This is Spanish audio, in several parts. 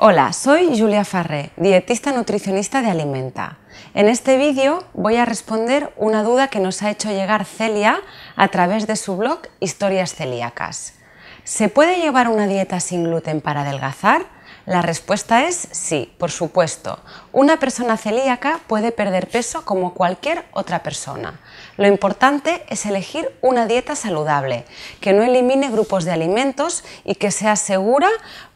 Hola, soy Julia Farré, dietista nutricionista de Alimenta. En este vídeo voy a responder una duda que nos ha hecho llegar Celia a través de su blog Historias Celíacas. ¿Se puede llevar una dieta sin gluten para adelgazar? La respuesta es sí, por supuesto. Una persona celíaca puede perder peso como cualquier otra persona. Lo importante es elegir una dieta saludable, que no elimine grupos de alimentos y que sea segura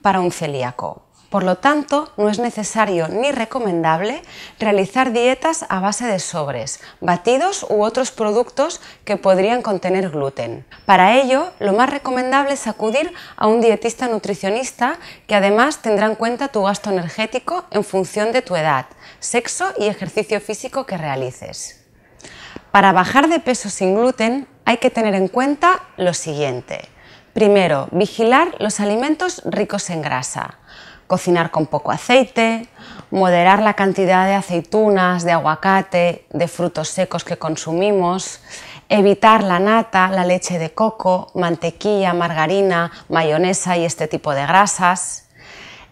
para un celíaco. Por lo tanto, no es necesario ni recomendable realizar dietas a base de sobres, batidos u otros productos que podrían contener gluten. Para ello, lo más recomendable es acudir a un dietista nutricionista que además tendrá en cuenta tu gasto energético en función de tu edad, sexo y ejercicio físico que realices. Para bajar de peso sin gluten hay que tener en cuenta lo siguiente. Primero, vigilar los alimentos ricos en grasa cocinar con poco aceite, moderar la cantidad de aceitunas, de aguacate, de frutos secos que consumimos, evitar la nata, la leche de coco, mantequilla, margarina, mayonesa y este tipo de grasas.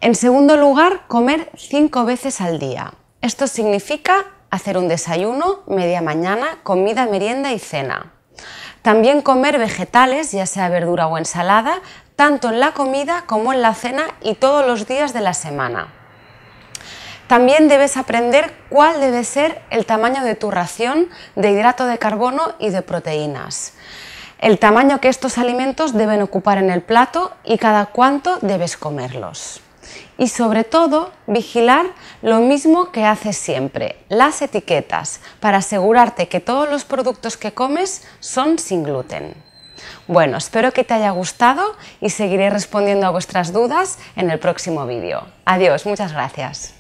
En segundo lugar, comer cinco veces al día. Esto significa hacer un desayuno, media mañana, comida, merienda y cena. También comer vegetales, ya sea verdura o ensalada, tanto en la comida como en la cena y todos los días de la semana. También debes aprender cuál debe ser el tamaño de tu ración de hidrato de carbono y de proteínas, el tamaño que estos alimentos deben ocupar en el plato y cada cuánto debes comerlos. Y sobre todo, vigilar lo mismo que haces siempre, las etiquetas, para asegurarte que todos los productos que comes son sin gluten. Bueno, espero que te haya gustado y seguiré respondiendo a vuestras dudas en el próximo vídeo. Adiós, muchas gracias.